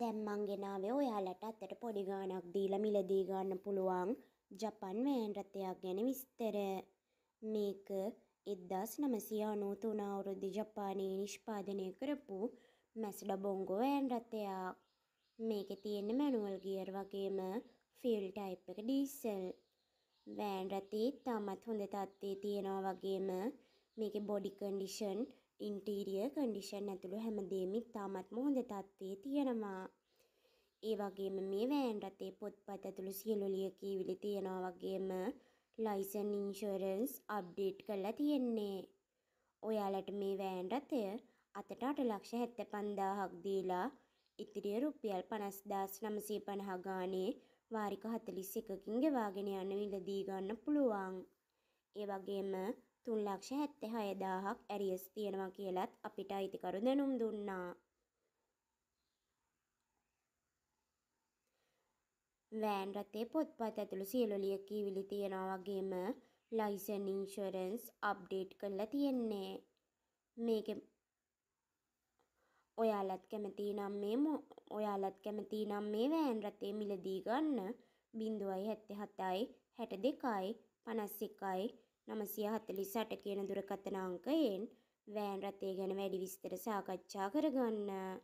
දැන් මං ගෙනාවේ ඔයාලට අතට පොඩි ගාණක් දීලා මිලදී ගන්න පුළුවන් ජපන් වෑන් රථයක් ගැන විස්තර. මේක 1993 අවුරුද්දේ ජපානයේ නිෂ්පාදනය කරපු මැස්ඩා බොංගෝ වෑන් රථයක්. මේකේ තියෙන මැනුවල් ගියර් වගේම ෆිල් ටයිප් එක ඩීසල්. වෑන් රථේ තාමත් හොඳ තත්ත්වයේ තියෙනවා වගේම මේකේ බොඩි කන්ඩිෂන් ඉන්ටීරිය කන්ඩිෂන් ඇතුළු හැමදේම ඉතාමත්ම හොඳ තත්ත්වයේ තියෙනවා. ඒ වගේම මේ වෑන් රථේ පොත්පත් ඇතුළු සියලු ලියකියවිලි තියෙනවා වගේම ලයිසන් ඉන්ෂුරන්ස් අප්ඩේට් කරලා තියෙන්නේ. ඔයාලට මේ වෑන් රථය අතට අට ලක්ෂ හැත්ත පන්දාහක් දීලා ඉතිරිය රුපියල් පනස් දාස් නමසී පණහා ගානේ වාරික හතලිස් එකකින් ගෙවාගෙන යන විලදී ගන්න පුළුවන්. ඒ වගේම 376000ක් ඇරියස් තියෙනවා කියලත් අපිට අයිතිකරු දැනුම් දුන්නා. වෑන් රථේ පොත්පත් ඇතුළු සියලු ලියකියවිලි තියෙනවා වගේම ලයිසන් ඉන්ෂුරන්ස් අප්ඩේට් කරලා තියෙන්නේ. මේක ඔයාලත් කැමති නම් මේ ඔයාලත් කැමති නම් මේ වෑන් රථේ මිලදී ගන්න 0.77යි 62යි 51යි 948 කියන දුරකථන අංකයෙන් වෑන් රථය ගැන වැඩි විස්තර සාකච්ඡා කරගන්න.